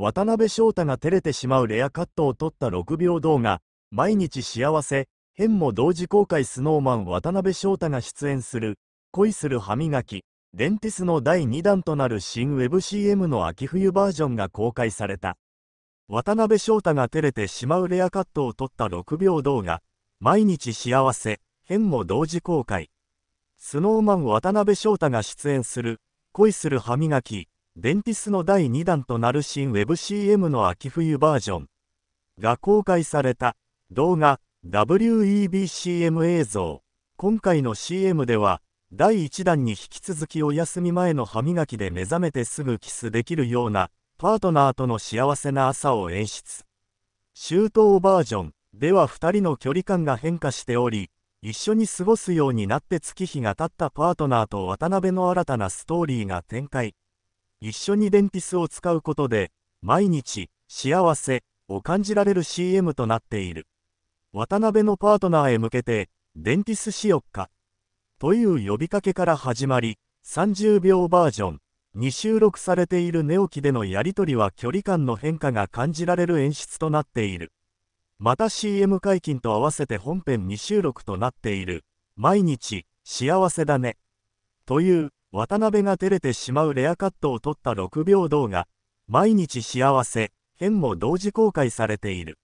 渡辺翔太が照れてしまうレアカットを撮った6秒動画、毎日幸せ、編も同時公開スノーマン渡辺翔太が出演する、恋する歯磨き、デンティスの第2弾となる新 WebCM の秋冬バージョンが公開された。渡辺翔太が照れてしまうレアカットを撮った6秒動画、毎日幸せ、編も同時公開。スノーマン渡辺翔太が出演する、恋する歯磨き、デンティスの第2弾となる新 WebCM の秋冬バージョンが公開された動画 WEBCM 映像今回の CM では第1弾に引き続きお休み前の歯磨きで目覚めてすぐキスできるようなパートナーとの幸せな朝を演出周到バージョンでは2人の距離感が変化しており一緒に過ごすようになって月日が経ったパートナーと渡辺の新たなストーリーが展開一緒にデンティスを使うことで、毎日、幸せを感じられる CM となっている。渡辺のパートナーへ向けて、デンティスしよっか。という呼びかけから始まり、30秒バージョンに収録されている寝起きでのやり取りは距離感の変化が感じられる演出となっている。また CM 解禁と合わせて本編未収録となっている。毎日、幸せだね。という渡辺が照れてしまうレアカットを撮った6秒動画、毎日幸せ、編も同時公開されている。